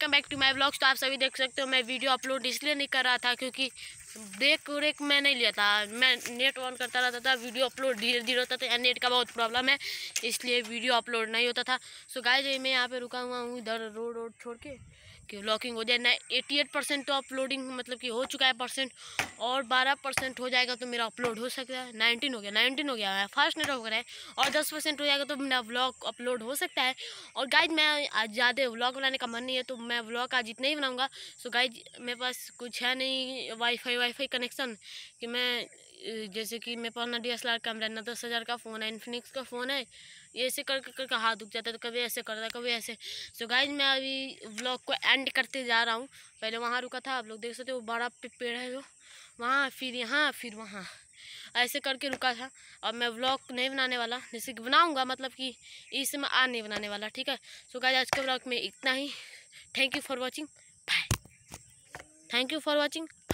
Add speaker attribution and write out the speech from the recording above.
Speaker 1: welcome back to my blogs तो आप सभी देख सकते हो मैं वीडियो अपलोड इसलिए नहीं कर रहा था क्योंकि ब्रेक व्रेक मैं नहीं लिया था मैं नेट ऑन करता रहता था वीडियो अपलोड धीरे धीरे होता था नेट का बहुत प्रॉब्लम है इसलिए वीडियो अपलोड नहीं होता था सो गाय जी मैं यहाँ पे रुका हुआ हूँ इधर रोड रोड छोड़ के कि लॉकिंग हो जाए ना एटी एट परसेंट तो अपलोडिंग मतलब कि हो चुका है परसेंट और बारह परसेंट हो जाएगा तो मेरा अपलोड हो सकता है नाइनटीन हो गया नाइनटीन हो गया है फर्स्ट नेट हो गया है और दस परसेंट हो जाएगा तो मेरा व्लॉग अपलोड हो सकता है और गाइज मैं आज ज़्यादा व्लॉग बनाने का मन नहीं है तो मैं व्लॉग आज इतना ही बनाऊँगा सो गाइज मेरे पास कुछ है नहीं वाईफाई वाई वाईफाई कनेक्शन कि मैं जैसे कि मैं पास ना D S L R camera ना दस हज़ार का फ़ोन है इन्फिनिक्स का फ़ोन है ऐसे करके करके हाथ दुख जाता है तो कभी ऐसे करता है कभी ऐसे सो so गाइज मैं अभी ब्लॉग को एंड करते जा रहा हूँ पहले वहाँ रुका था आप लोग देख सकते हो बड़ा पेड़ है जो वहाँ फिर यहाँ फिर वहाँ ऐसे करके रुका था अब मैं ब्लॉग नहीं बनाने वाला जैसे कि बनाऊँगा मतलब कि इसमें आ नहीं बनाने वाला ठीक है सो गाइज आज के ब्लॉग में इतना ही thank you for watching bye thank you for watching